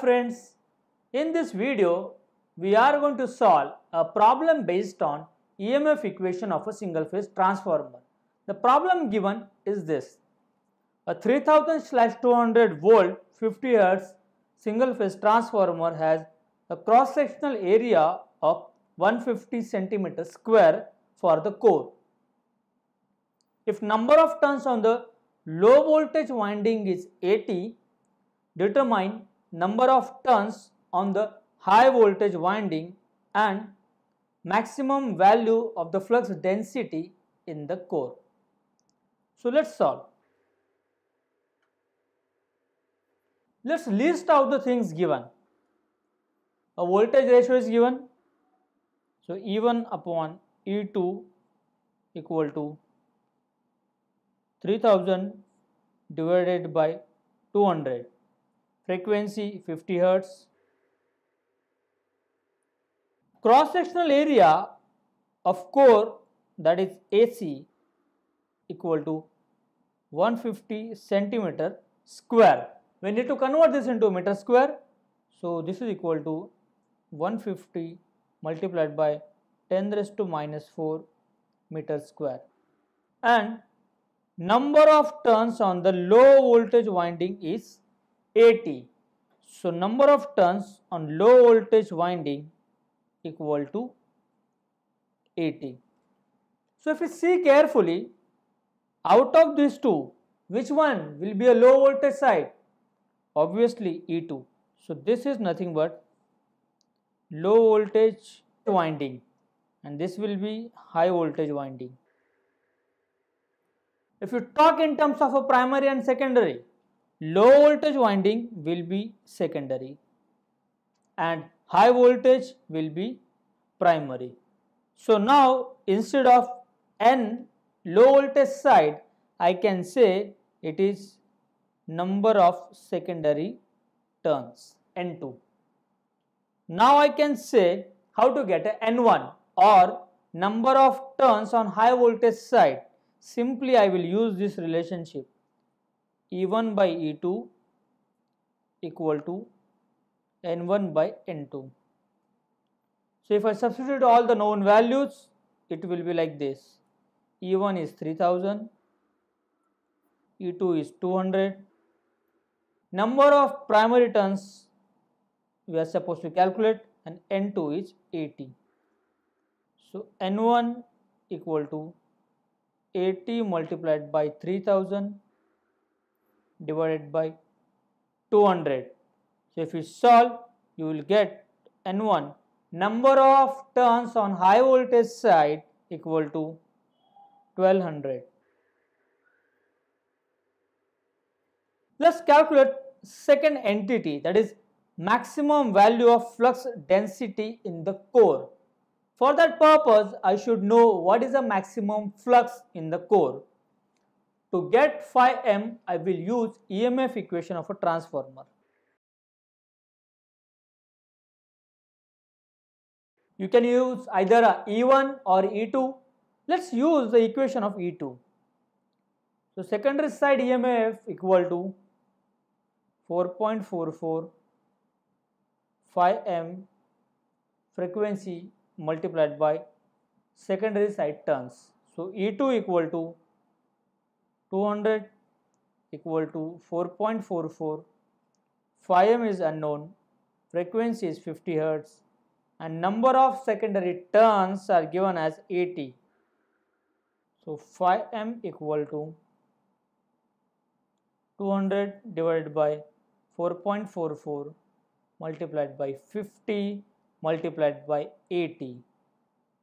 friends, in this video, we are going to solve a problem based on EMF equation of a single phase transformer. The problem given is this. A 3000-200 volt 50 hertz single phase transformer has a cross sectional area of 150 centimeter square for the core. If number of turns on the low voltage winding is 80, determine number of turns on the high voltage winding and maximum value of the flux density in the core. So let's solve. Let's list out the things given. A voltage ratio is given. So E1 upon E2 equal to 3000 divided by 200 frequency 50 hertz. Cross-sectional area of core that is AC equal to 150 centimeter square. We need to convert this into meter square. So, this is equal to 150 multiplied by 10 raised to minus 4 meter square and number of turns on the low voltage winding is 80. So, number of turns on low voltage winding equal to 80. So, if we see carefully, out of these two, which one will be a low voltage side? Obviously, E2. So, this is nothing but low voltage winding and this will be high voltage winding. If you talk in terms of a primary and secondary, low voltage winding will be secondary and high voltage will be primary. So now instead of N low voltage side I can say it is number of secondary turns N2. Now I can say how to get a N1 or number of turns on high voltage side. Simply I will use this relationship E1 by E2 equal to N1 by N2. So, if I substitute all the known values, it will be like this. E1 is 3000, E2 is 200. Number of primary turns we are supposed to calculate and N2 is 80. So, N1 equal to 80 multiplied by 3000 divided by 200. So, if you solve, you will get N1 number of turns on high voltage side equal to 1200. Let's calculate second entity that is maximum value of flux density in the core. For that purpose, I should know what is the maximum flux in the core. To get phi m, I will use EMF equation of a transformer. You can use either a E1 or E2. Let's use the equation of E2. So secondary side EMF equal to 4.44 phi m frequency multiplied by secondary side turns. So E2 equal to 200 equal to 4.44 phi m is unknown frequency is 50 hertz and number of secondary turns are given as 80 so phi m equal to 200 divided by 4.44 multiplied by 50 multiplied by 80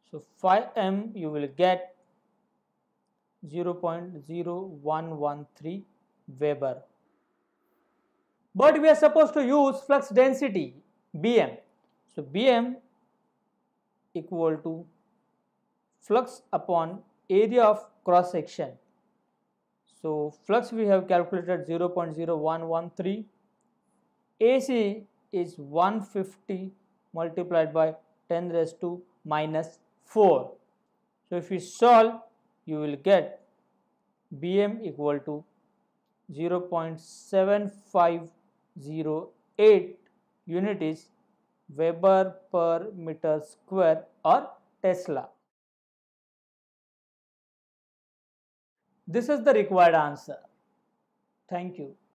so phi m you will get 0.0113 Weber. But we are supposed to use flux density Bm. So, Bm equal to flux upon area of cross section. So, flux we have calculated 0.0113. AC is 150 multiplied by 10 raised to minus 4. So, if we solve you will get Bm equal to 0.7508 unit is Weber per meter square or Tesla. This is the required answer. Thank you.